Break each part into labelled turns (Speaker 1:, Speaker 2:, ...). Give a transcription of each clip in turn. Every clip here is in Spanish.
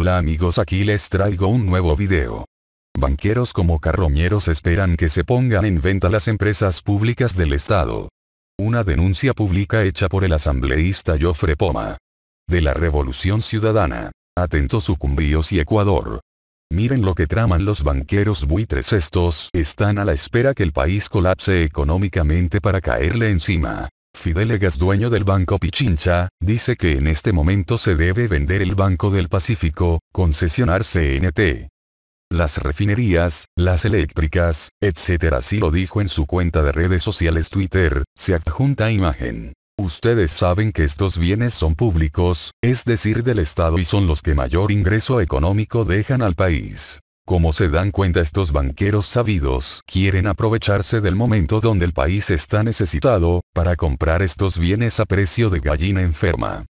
Speaker 1: Hola amigos aquí les traigo un nuevo video. Banqueros como carroñeros esperan que se pongan en venta las empresas públicas del Estado. Una denuncia pública hecha por el asambleísta Joffre Poma. De la Revolución Ciudadana. Atentos sucumbíos y Ecuador. Miren lo que traman los banqueros buitres estos, están a la espera que el país colapse económicamente para caerle encima. Fidel dueño del Banco Pichincha, dice que en este momento se debe vender el Banco del Pacífico, concesionar CNT. Las refinerías, las eléctricas, etc. Así lo dijo en su cuenta de redes sociales Twitter, se adjunta imagen. Ustedes saben que estos bienes son públicos, es decir del Estado y son los que mayor ingreso económico dejan al país. Como se dan cuenta estos banqueros sabidos, quieren aprovecharse del momento donde el país está necesitado, para comprar estos bienes a precio de gallina enferma.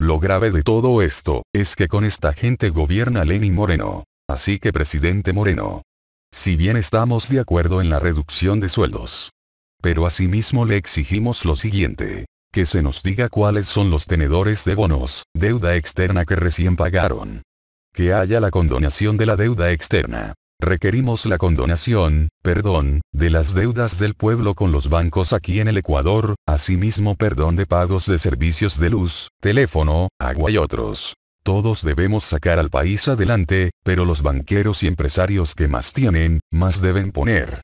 Speaker 1: Lo grave de todo esto, es que con esta gente gobierna Lenin Moreno. Así que presidente Moreno. Si bien estamos de acuerdo en la reducción de sueldos. Pero asimismo le exigimos lo siguiente. Que se nos diga cuáles son los tenedores de bonos, deuda externa que recién pagaron, que haya la condonación de la deuda externa. Requerimos la condonación, perdón, de las deudas del pueblo con los bancos aquí en el Ecuador, asimismo perdón de pagos de servicios de luz, teléfono, agua y otros. Todos debemos sacar al país adelante, pero los banqueros y empresarios que más tienen, más deben poner.